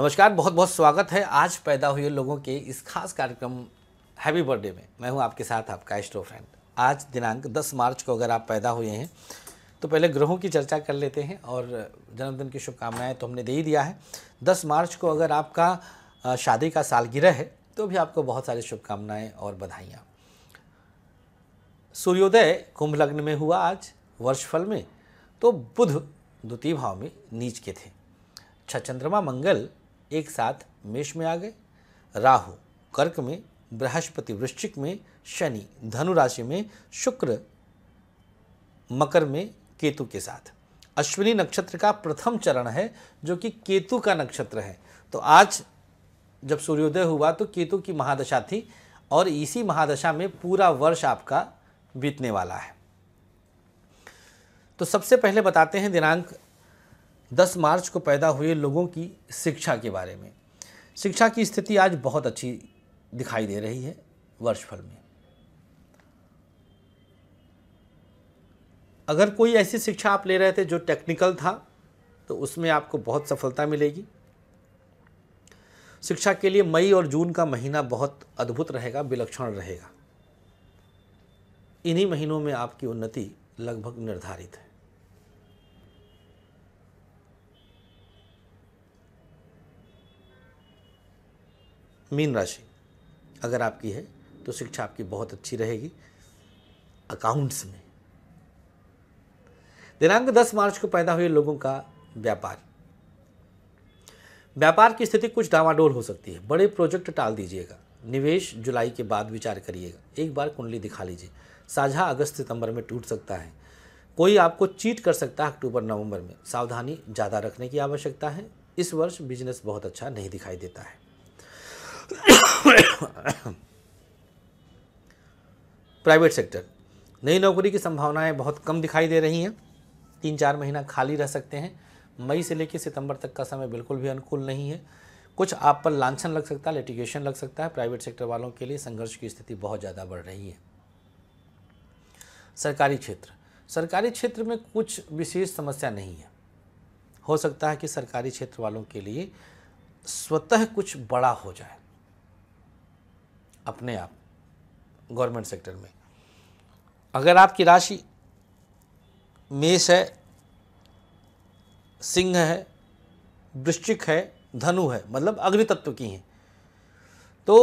नमस्कार बहुत बहुत स्वागत है आज पैदा हुए लोगों के इस खास कार्यक्रम हैप्पी बर्थडे में मैं हूं आपके साथ आपका एस्ट्रो फ्रेंड आज दिनांक 10 मार्च को अगर आप पैदा हुए हैं तो पहले ग्रहों की चर्चा कर लेते हैं और जन्मदिन की शुभकामनाएं तो हमने दे ही दिया है 10 मार्च को अगर आपका शादी का सालगिरह है तो भी आपको बहुत सारी शुभकामनाएँ और बधाइयाँ सूर्योदय कुंभ लग्न में हुआ आज वर्षफल में तो बुध द्वितीय भाव में नीच के थे अच्छा चंद्रमा मंगल एक साथ मेष में आ गए राहु कर्क में बृहस्पति वृश्चिक में शनि धनु राशि में शुक्र मकर में केतु के साथ अश्विनी नक्षत्र का प्रथम चरण है जो कि केतु का नक्षत्र है तो आज जब सूर्योदय हुआ तो केतु की महादशा थी और इसी महादशा में पूरा वर्ष आपका बीतने वाला है तो सबसे पहले बताते हैं दिनांक दस मार्च को पैदा हुए लोगों की शिक्षा के बारे में शिक्षा की स्थिति आज बहुत अच्छी दिखाई दे रही है वर्षफल में अगर कोई ऐसी शिक्षा आप ले रहे थे जो टेक्निकल था तो उसमें आपको बहुत सफलता मिलेगी शिक्षा के लिए मई और जून का महीना बहुत अद्भुत रहेगा विलक्षण रहेगा इन्हीं महीनों में आपकी उन्नति लगभग निर्धारित है मीन राशि अगर आपकी है तो शिक्षा आपकी बहुत अच्छी रहेगी अकाउंट्स में दिनांक 10 मार्च को पैदा हुए लोगों का व्यापार व्यापार की स्थिति कुछ डावाडोल हो सकती है बड़े प्रोजेक्ट टाल दीजिएगा निवेश जुलाई के बाद विचार करिएगा एक बार कुंडली दिखा लीजिए साझा अगस्त सितंबर में टूट सकता है कोई आपको चीट कर सकता है अक्टूबर नवंबर में सावधानी ज़्यादा रखने की आवश्यकता है इस वर्ष बिजनेस बहुत अच्छा नहीं दिखाई देता है प्राइवेट सेक्टर नई नौकरी की संभावनाएं बहुत कम दिखाई दे रही हैं तीन चार महीना खाली रह सकते हैं मई से लेकर सितंबर तक का समय बिल्कुल भी अनुकूल नहीं है कुछ आप पर लांछन लग सकता है लिटिगेशन लग सकता है प्राइवेट सेक्टर वालों के लिए संघर्ष की स्थिति बहुत ज़्यादा बढ़ रही है सरकारी क्षेत्र सरकारी क्षेत्र में कुछ विशेष समस्या नहीं है हो सकता है कि सरकारी क्षेत्र वालों के लिए स्वतः कुछ बड़ा हो जाए अपने आप गवर्नमेंट सेक्टर में अगर आपकी राशि मेष है सिंह है वृश्चिक है धनु है मतलब अग्नि तत्व की हैं तो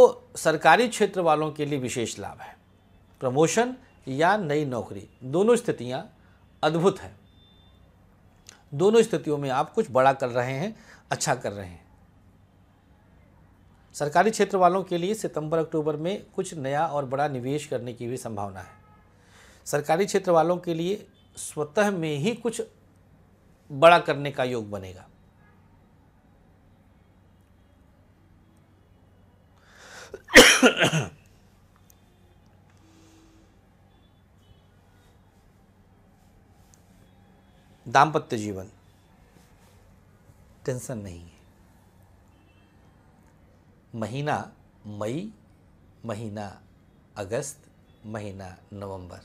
सरकारी क्षेत्र वालों के लिए विशेष लाभ है प्रमोशन या नई नौकरी दोनों स्थितियां अद्भुत हैं दोनों स्थितियों में आप कुछ बड़ा कर रहे हैं अच्छा कर रहे हैं सरकारी क्षेत्र वालों के लिए सितंबर अक्टूबर में कुछ नया और बड़ा निवेश करने की भी संभावना है सरकारी क्षेत्र वालों के लिए स्वतः में ही कुछ बड़ा करने का योग बनेगा दाम्पत्य जीवन टेंशन नहीं है महीना मई महीना अगस्त महीना नवंबर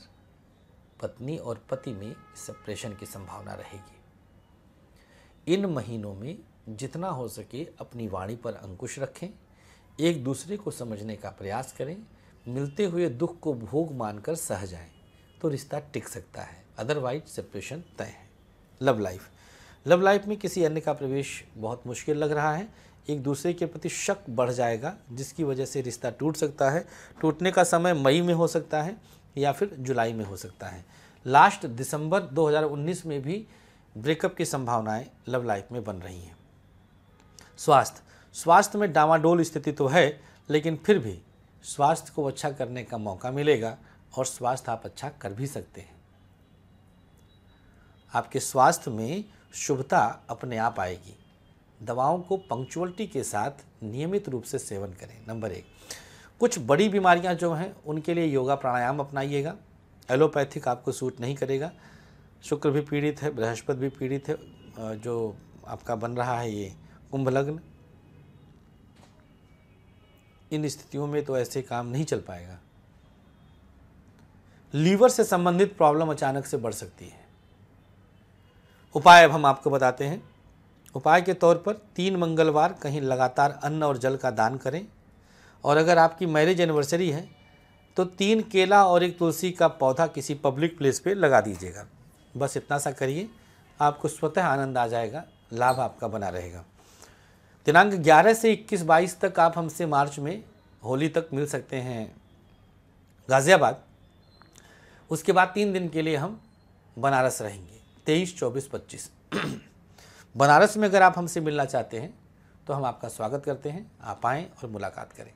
पत्नी और पति में सेपरेशन की संभावना रहेगी इन महीनों में जितना हो सके अपनी वाणी पर अंकुश रखें एक दूसरे को समझने का प्रयास करें मिलते हुए दुख को भोग मानकर सह जाएं तो रिश्ता टिक सकता है अदरवाइज सेपरेशन तय है लव लाइफ लव लाइफ में किसी अन्य का प्रवेश बहुत मुश्किल लग रहा है एक दूसरे के प्रति शक बढ़ जाएगा जिसकी वजह से रिश्ता टूट सकता है टूटने का समय मई में हो सकता है या फिर जुलाई में हो सकता है लास्ट दिसंबर 2019 में भी ब्रेकअप की संभावनाएं लव लाइफ में बन रही हैं स्वास्थ्य स्वास्थ्य में डामाडोल स्थिति तो है लेकिन फिर भी स्वास्थ्य को अच्छा करने का मौका मिलेगा और स्वास्थ्य आप अच्छा कर भी सकते हैं आपके स्वास्थ्य में शुभता अपने आप आएगी दवाओं को पंक्चुअलिटी के साथ नियमित रूप से सेवन करें नंबर एक कुछ बड़ी बीमारियां जो हैं उनके लिए योगा प्राणायाम अपनाइएगा एलोपैथिक आपको सूट नहीं करेगा शुक्र भी पीड़ित है बृहस्पति भी पीड़ित है जो आपका बन रहा है ये कुंभ लग्न इन स्थितियों में तो ऐसे काम नहीं चल पाएगा लीवर से संबंधित प्रॉब्लम अचानक से बढ़ सकती है उपाय अब हम आपको बताते हैं उपाय के तौर पर तीन मंगलवार कहीं लगातार अन्न और जल का दान करें और अगर आपकी मैरिज एनिवर्सरी है तो तीन केला और एक तुलसी का पौधा किसी पब्लिक प्लेस पे लगा दीजिएगा बस इतना सा करिए आपको स्वतः आनंद आ जाएगा लाभ आपका बना रहेगा दिनांक 11 से 21 22 तक आप हमसे मार्च में होली तक मिल सकते हैं गाज़ियाबाद उसके बाद तीन दिन के लिए हम बनारस रहेंगे तेईस चौबीस पच्चीस बनारस में अगर आप हमसे मिलना चाहते हैं तो हम आपका स्वागत करते हैं आप आएँ और मुलाकात करें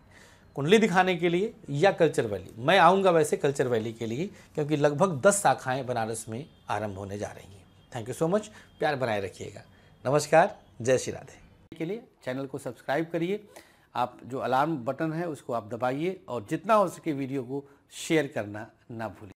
कुंडली दिखाने के लिए या कल्चर वैली मैं आऊँगा वैसे कल्चर वैली के लिए क्योंकि लगभग दस शाखाएँ बनारस में आरंभ होने जा रही हैं थैंक यू सो मच प्यार बनाए रखिएगा नमस्कार जय श्री राधे के लिए चैनल को सब्सक्राइब करिए आप जो अलार्म बटन है उसको आप दबाइए और जितना हो सके वीडियो को शेयर करना ना भूलिए